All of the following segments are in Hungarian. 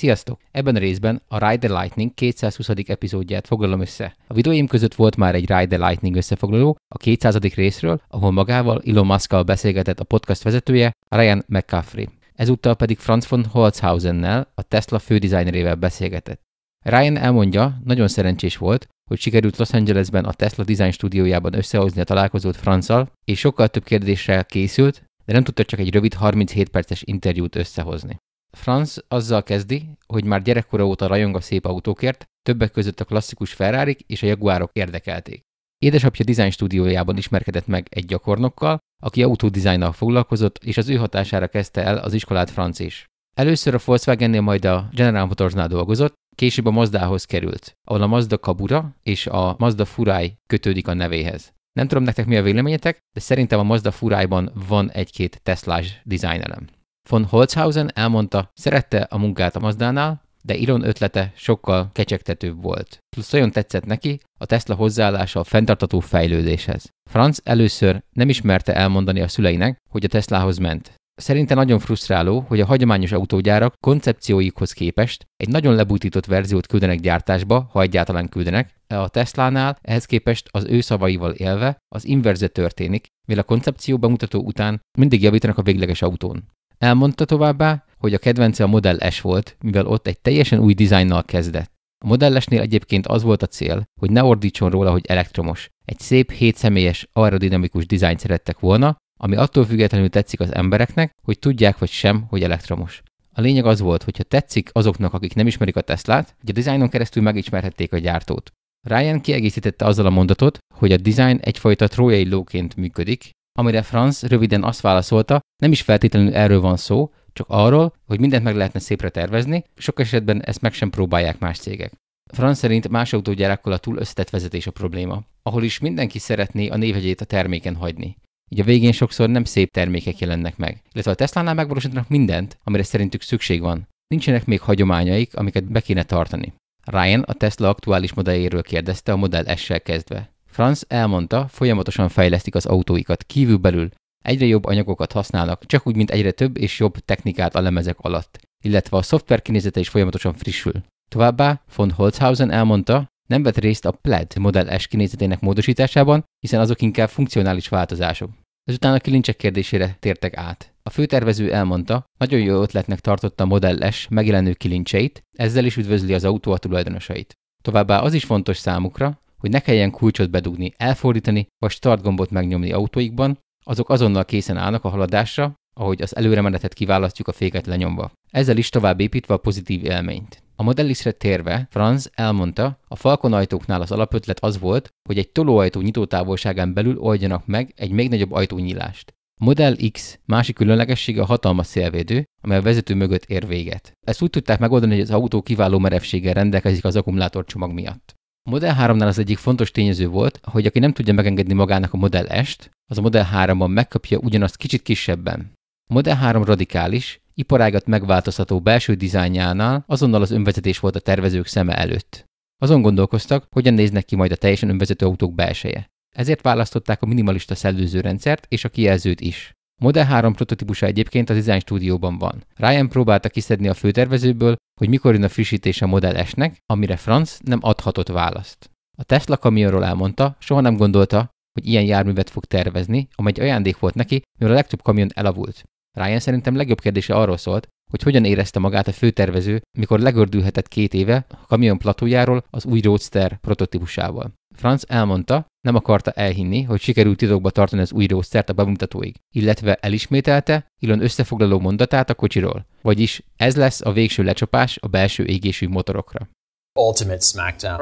Sziasztok! Ebben a részben a Ride the Lightning 220. epizódját foglalom össze. A videóim között volt már egy Ride the Lightning összefoglaló a 200. részről, ahol magával Elon musk beszélgetett a podcast vezetője Ryan McCaffrey. Ezúttal pedig Franz von Holzhausennel, a Tesla fődizájnerével beszélgetett. Ryan elmondja, nagyon szerencsés volt, hogy sikerült Los Angelesben a Tesla Design stúdiójában összehozni a találkozót Franzal, és sokkal több kérdéssel készült, de nem tudta csak egy rövid 37 perces interjút összehozni. Franz azzal kezdi, hogy már gyerekkora óta rajong a szép autókért, többek között a klasszikus ferrari és a Jaguárok érdekelték. Édesapja design stúdiójában ismerkedett meg egy gyakornokkal, aki autódizájnnal foglalkozott, és az ő hatására kezdte el az iskolát Franz is. Először a Volkswagennél, majd a General Motorsnál dolgozott, később a Mazdához került, ahol a Mazda Kabura és a Mazda Furai kötődik a nevéhez. Nem tudom nektek mi a véleményetek, de szerintem a Mazda Furájban van egy-két Teslás dizájnelem. Von Holzhausen elmondta, szerette a munkát a Mazdánál, de Elon ötlete sokkal kecsegtetőbb volt. Plusz nagyon tetszett neki a Tesla hozzáállása a fenntartató fejlődéshez. Franz először nem ismerte elmondani a szüleinek, hogy a Teslahoz ment. Szerinte nagyon frusztráló, hogy a hagyományos autógyárak koncepcióikhoz képest egy nagyon lebújtított verziót küldenek gyártásba, ha egyáltalán küldenek, a Teslánál ehhez képest az ő szavaival élve az inverze történik, mivel a koncepció bemutató után mindig javítanak a végleges autón. Elmondta továbbá, hogy a kedvence a Model S volt, mivel ott egy teljesen új dizájnnal kezdett. A modellesnél egyébként az volt a cél, hogy ne ordítson róla, hogy elektromos. Egy szép, hétszemélyes, aerodinamikus dizájn szerettek volna, ami attól függetlenül tetszik az embereknek, hogy tudják vagy sem, hogy elektromos. A lényeg az volt, hogy ha tetszik azoknak, akik nem ismerik a Teslát, hogy a dizájnon keresztül megismerhették a gyártót. Ryan kiegészítette azzal a mondatot, hogy a design egyfajta trójai lóként működik, amire Franz röviden azt válaszolta, nem is feltétlenül erről van szó, csak arról, hogy mindent meg lehetne szépre tervezni, sok esetben ezt meg sem próbálják más cégek. Franz szerint más autógyárakkal a túl összetett vezetés a probléma, ahol is mindenki szeretné a névegyét a terméken hagyni. Így a végén sokszor nem szép termékek jelennek meg, illetve a Tesla-nál megvalósítanak mindent, amire szerintük szükség van. Nincsenek még hagyományaik, amiket be kéne tartani. Ryan a Tesla aktuális modelljéről kérdezte a Model S-sel kezdve. Franz elmondta, folyamatosan fejlesztik az autóikat kívülbelül, egyre jobb anyagokat használnak, csak úgy, mint egyre több és jobb technikát a lemezek alatt, illetve a szoftver kinézete is folyamatosan frissül. Továbbá von Holzhausen elmondta, nem vett részt a Plaid Model S kinézetének módosításában, hiszen azok inkább funkcionális változások. Ezután a kilincsek kérdésére tértek át. A főtervező elmondta, nagyon jó ötletnek tartotta a Model S megjelenő kilincseit, ezzel is üdvözli az autó a tulajdonosait. Továbbá az is fontos számukra, hogy ne kelljen kulcsot bedugni, elfordítani vagy start gombot megnyomni autóikban, azok azonnal készen állnak a haladásra, ahogy az előremenetet kiválasztjuk a féket lenyomva. Ezzel is tovább építve a pozitív élményt. A modellisre térve, Franz elmondta, a Falcon ajtóknál az alapötlet az volt, hogy egy tolóajtó nyitótávolságán belül oldjanak meg egy még nagyobb ajtónyílást. A Model X másik különlegessége a hatalmas szélvédő, amely a vezető mögött ér véget. Ezt úgy tudták megoldani, hogy az autó kiváló merevséggel rendelkezik az akkumulátorcsomag miatt. Model 3-nál az egyik fontos tényező volt, hogy aki nem tudja megengedni magának a Model S-t, az a Model 3-ban megkapja ugyanazt kicsit kisebben. A Model 3 radikális, iparágat megváltoztató belső dizájnjánál azonnal az önvezetés volt a tervezők szeme előtt. Azon gondolkoztak, hogyan néznek ki majd a teljesen önvezető autók belseje. Ezért választották a minimalista szellőzőrendszert és a kijelzőt is. Model 3 prototípusa egyébként a Design stúdióban van. Ryan próbálta kiszedni a főtervezőből, hogy mikor jön a frissítés a Model S-nek, amire Franz nem adhatott választ. A Tesla kamionról elmondta, soha nem gondolta, hogy ilyen járművet fog tervezni, amely egy ajándék volt neki, mivel a legtöbb kamion elavult. Ryan szerintem legjobb kérdése arról szólt, hogy hogyan érezte magát a főtervező, mikor legördülhetett két éve a kamion platójáról az új Roadster prototípusával. Franz elmondta, nem akarta elhinni, hogy sikerült titokba tartani az új roadster a bemutatóig, illetve elismételte Ilon összefoglaló mondatát a kocsiról, vagyis ez lesz a végső lecsapás a belső égésű motorokra. Ultimate Smackdown.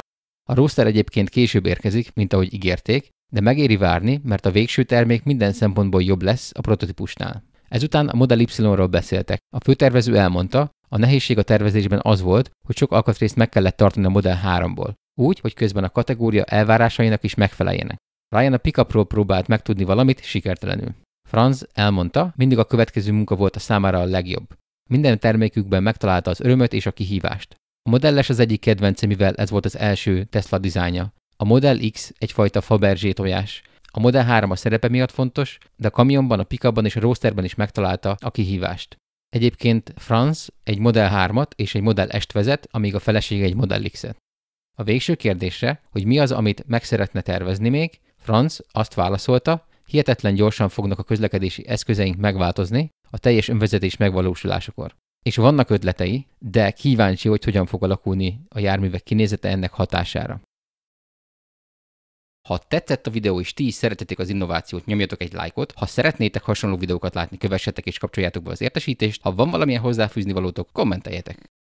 A roadster egyébként később érkezik, mint ahogy ígérték, de megéri várni, mert a végső termék minden szempontból jobb lesz a prototípusnál. Ezután a Model Y-ról beszéltek. A főtervező elmondta, a nehézség a tervezésben az volt, hogy sok alkatrészt meg kellett tartani a Model 3-ból, úgy, hogy közben a kategória elvárásainak is megfeleljenek. Ryan a pickupról próbált megtudni valamit sikertelenül. Franz elmondta, mindig a következő munka volt a számára a legjobb. Minden termékükben megtalálta az örömöt és a kihívást. A modelles az egyik kedvence, mivel ez volt az első Tesla dizájnja. A Model X egyfajta Faberzsé tojás, a Model 3 a szerepe miatt fontos, de a kamionban, a pikabban és a rosterben is megtalálta a kihívást. Egyébként Franz egy Model 3-at és egy Model S-t vezet, amíg a felesége egy Model X-et. A végső kérdésre, hogy mi az, amit meg szeretne tervezni még, Franz azt válaszolta, hihetetlen gyorsan fognak a közlekedési eszközeink megváltozni a teljes önvezetés megvalósulásakor. És vannak ötletei, de kíváncsi, hogy hogyan fog alakulni a járművek kinézete ennek hatására. Ha tetszett a videó és ti is szeretetek az innovációt, nyomjatok egy lájkot. Ha szeretnétek hasonló videókat látni, kövessetek és kapcsoljátok be az értesítést. Ha van valamilyen hozzáfűzni valótok, kommenteljetek.